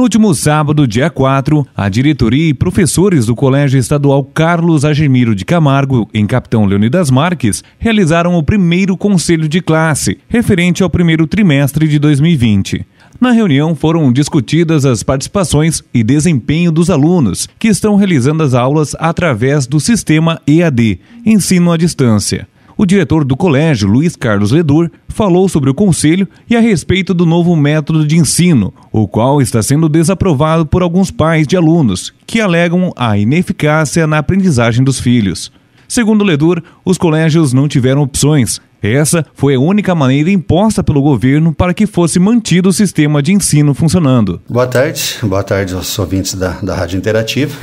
No último sábado, dia 4, a diretoria e professores do Colégio Estadual Carlos Agemiro de Camargo, em Capitão Leonidas Marques, realizaram o primeiro conselho de classe, referente ao primeiro trimestre de 2020. Na reunião foram discutidas as participações e desempenho dos alunos que estão realizando as aulas através do sistema EAD, ensino à distância o diretor do colégio, Luiz Carlos Ledur, falou sobre o conselho e a respeito do novo método de ensino, o qual está sendo desaprovado por alguns pais de alunos, que alegam a ineficácia na aprendizagem dos filhos. Segundo Ledur, os colégios não tiveram opções. Essa foi a única maneira imposta pelo governo para que fosse mantido o sistema de ensino funcionando. Boa tarde, boa tarde aos ouvintes da, da Rádio Interativa.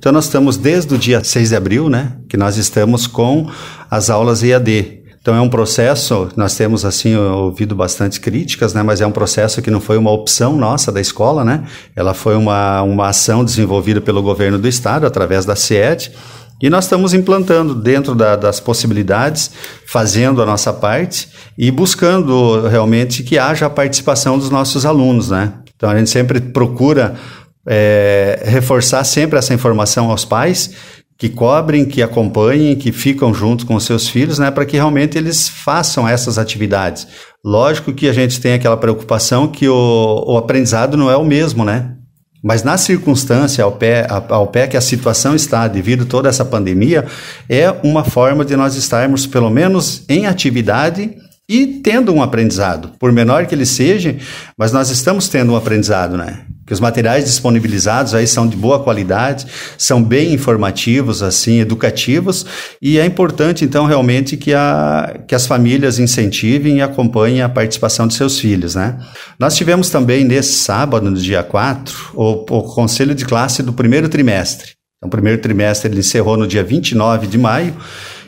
Então nós estamos desde o dia 6 de abril, né, que nós estamos com as aulas EAD, então é um processo, nós temos assim ouvido bastante críticas, né, mas é um processo que não foi uma opção nossa da escola, né? Ela foi uma, uma ação desenvolvida pelo governo do estado através da CIED. E nós estamos implantando dentro da, das possibilidades, fazendo a nossa parte e buscando realmente que haja a participação dos nossos alunos, né? Então a gente sempre procura é, reforçar sempre essa informação aos pais que cobrem, que acompanhem, que ficam junto com os seus filhos, né, para que realmente eles façam essas atividades. Lógico que a gente tem aquela preocupação que o, o aprendizado não é o mesmo, né? Mas na circunstância, ao pé, ao pé que a situação está devido a toda essa pandemia, é uma forma de nós estarmos, pelo menos, em atividade e tendo um aprendizado. Por menor que ele seja, mas nós estamos tendo um aprendizado, né? que os materiais disponibilizados aí são de boa qualidade, são bem informativos, assim, educativos, e é importante, então, realmente que, a, que as famílias incentivem e acompanhem a participação de seus filhos, né? Nós tivemos também, nesse sábado, no dia 4, o, o Conselho de Classe do primeiro trimestre. Então, o primeiro trimestre ele encerrou no dia 29 de maio,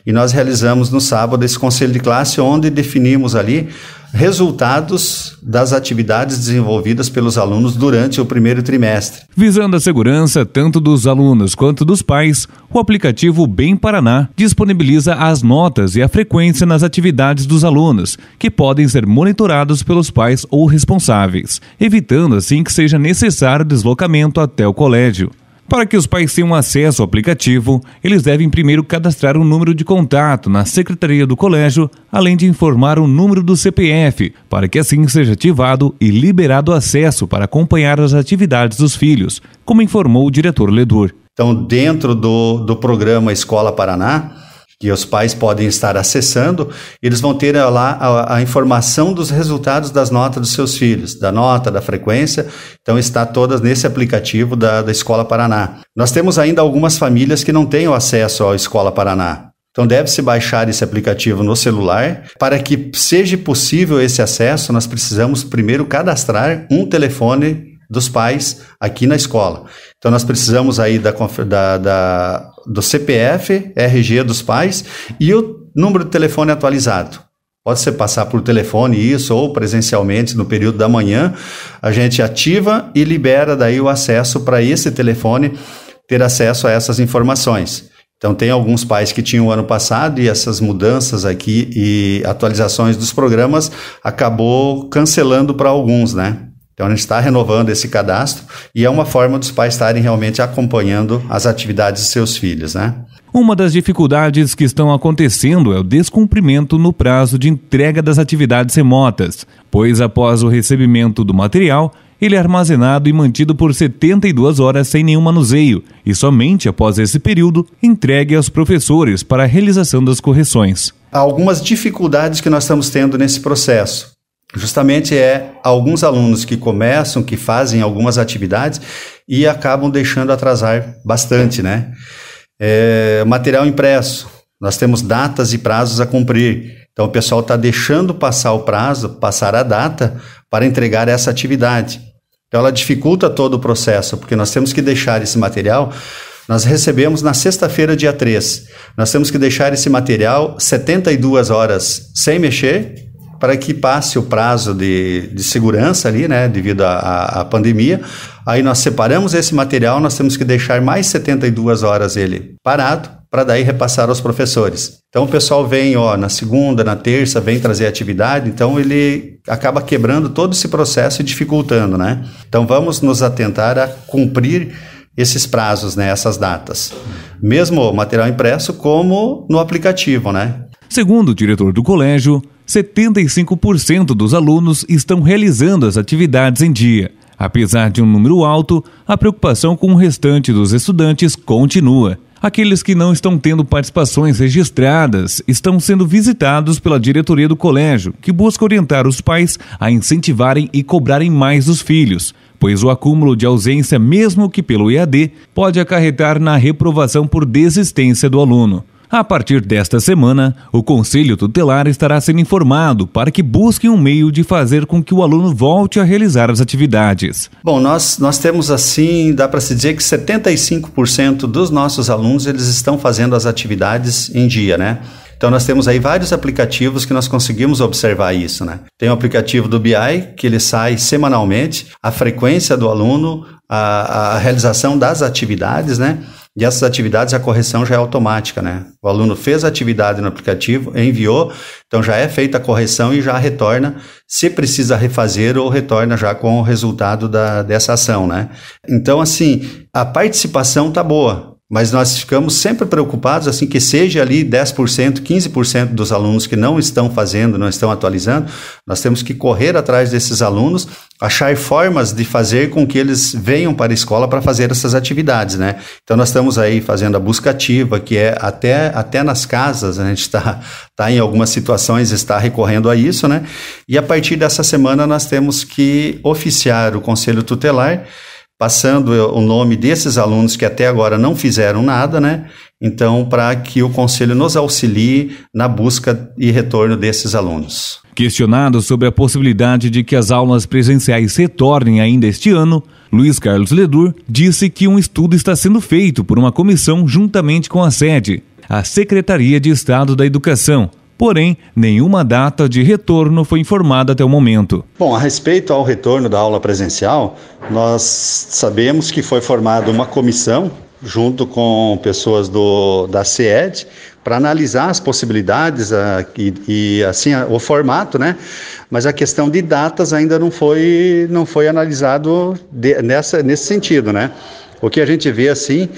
e nós realizamos no sábado esse Conselho de Classe, onde definimos ali resultados das atividades desenvolvidas pelos alunos durante o primeiro trimestre. Visando a segurança tanto dos alunos quanto dos pais, o aplicativo Bem Paraná disponibiliza as notas e a frequência nas atividades dos alunos, que podem ser monitorados pelos pais ou responsáveis, evitando assim que seja necessário deslocamento até o colégio. Para que os pais tenham acesso ao aplicativo, eles devem primeiro cadastrar um número de contato na secretaria do colégio, além de informar o número do CPF, para que assim seja ativado e liberado acesso para acompanhar as atividades dos filhos, como informou o diretor Ledur. Então, dentro do, do programa Escola Paraná, que os pais podem estar acessando, eles vão ter eh, lá a, a, informação dos resultados das notas dos seus filhos, da nota, da frequência. Então está todas nesse aplicativo da, da Escola Paraná. Nós temos ainda algumas famílias que não têm o acesso à Escola Paraná. Então deve-se baixar esse aplicativo no celular. Para que seja possível esse acesso, nós precisamos primeiro cadastrar um telefone dos pais aqui na escola. Então nós precisamos aí da, da, da do CPF, RG dos pais e o número de telefone atualizado. Pode ser passar por telefone isso ou presencialmente no período da manhã. A gente ativa e libera daí o acesso para esse telefone ter acesso a essas informações. Então tem alguns pais que tinham ano passado e essas mudanças aqui e atualizações dos programas acabou cancelando para alguns, né? Então a gente está renovando esse cadastro e é uma forma dos pais estarem realmente acompanhando as atividades de seus filhos, né? Uma das dificuldades que estão acontecendo é o descumprimento no prazo de entrega das atividades remotas, pois após o recebimento do material, ele é armazenado e mantido por 72 horas sem nenhum manuseio e somente após esse período entregue aos professores para a realização das correções. Há algumas dificuldades que nós estamos tendo nesse processo justamente é alguns alunos que começam, que fazem algumas atividades e acabam deixando atrasar bastante, né? É, material impresso, nós temos datas e prazos a cumprir. Então o pessoal está deixando passar o prazo, passar a data para entregar essa atividade. Então ela dificulta todo o processo, porque nós temos que deixar esse material nós recebemos na sexta-feira, dia 3. Nós temos que deixar esse material 72 horas sem mexer para que passe o prazo de, de segurança ali, né, devido à pandemia. Aí nós separamos esse material, nós temos que deixar mais 72 horas ele parado para daí repassar aos professores. Então o pessoal vem, ó, na segunda, na terça, vem trazer atividade, então ele acaba quebrando todo esse processo e dificultando, né? Então vamos nos atentar a cumprir esses prazos, né, essas datas. Mesmo material impresso como no aplicativo, né? Segundo o diretor do colégio, 75% dos alunos estão realizando as atividades em dia. Apesar de um número alto, a preocupação com o restante dos estudantes continua. Aqueles que não estão tendo participações registradas estão sendo visitados pela diretoria do colégio, que busca orientar os pais a incentivarem e cobrarem mais os filhos, pois o acúmulo de ausência, mesmo que pelo EAD, pode acarretar na reprovação por desistência do aluno. A partir desta semana, o Conselho Tutelar estará sendo informado para que busquem um meio de fazer com que o aluno volte a realizar as atividades. Bom, nós, nós temos assim, dá para se dizer que 75% dos nossos alunos eles estão fazendo as atividades em dia, né? Então nós temos aí vários aplicativos que nós conseguimos observar isso, né? Tem o um aplicativo do BI que ele sai semanalmente, a frequência do aluno, a, a realização das atividades, né? E essas atividades, a correção já é automática, né? O aluno fez a atividade no aplicativo, enviou, então já é feita a correção e já retorna, se precisa refazer ou retorna já com o resultado da, dessa ação, né? Então, assim, a participação tá boa, mas nós ficamos sempre preocupados assim que seja ali 10%, 15% dos alunos que não estão fazendo, não estão atualizando, nós temos que correr atrás desses alunos, achar formas de fazer com que eles venham para a escola para fazer essas atividades, né? Então nós estamos aí fazendo a busca ativa, que é até, até nas casas, a gente está tá em algumas situações está recorrendo a isso, né? E a partir dessa semana nós temos que oficiar o Conselho Tutelar passando o nome desses alunos que até agora não fizeram nada, né? Então, para que o conselho nos auxilie na busca e retorno desses alunos. Questionado sobre a possibilidade de que as aulas presenciais retornem ainda este ano, Luiz Carlos Ledur disse que um estudo está sendo feito por uma comissão juntamente com a sede, a Secretaria de Estado da Educação, Porém, nenhuma data de retorno foi informada até o momento. Bom, a respeito ao retorno da aula presencial, nós sabemos que foi formada uma comissão junto com pessoas do, da CED para analisar as possibilidades a, ah, e, e, assim a, o formato, né? Mas a questão de datas ainda não foi não foi analisado de, nessa nesse sentido, né? O que a gente vê assim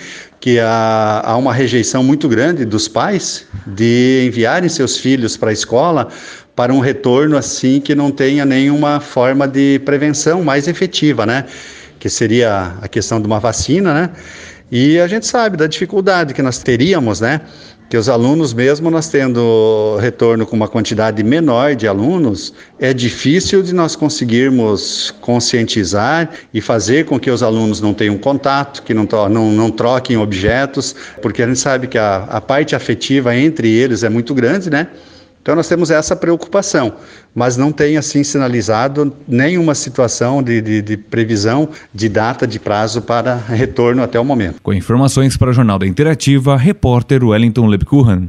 que há, há, uma rejeição muito grande dos pais de enviarem seus filhos para a escola para um retorno assim que não tenha nenhuma forma de prevenção mais efetiva, né? Que seria a questão de uma vacina, né? E a gente sabe da dificuldade que nós teríamos, né? que os alunos, mesmo nós tendo retorno com uma quantidade menor de alunos, é difícil de nós conseguirmos conscientizar e fazer com que os alunos não tenham contato, que não, não, não troquem objetos, porque a gente sabe que a, a parte afetiva entre eles é muito grande, né? Então nós temos essa preocupação, mas não tem assim sinalizado nenhuma situação de, de, de, previsão de data de prazo para retorno até o momento. Com informações para o Jornal da Interativa, repórter Wellington Lebkuhan.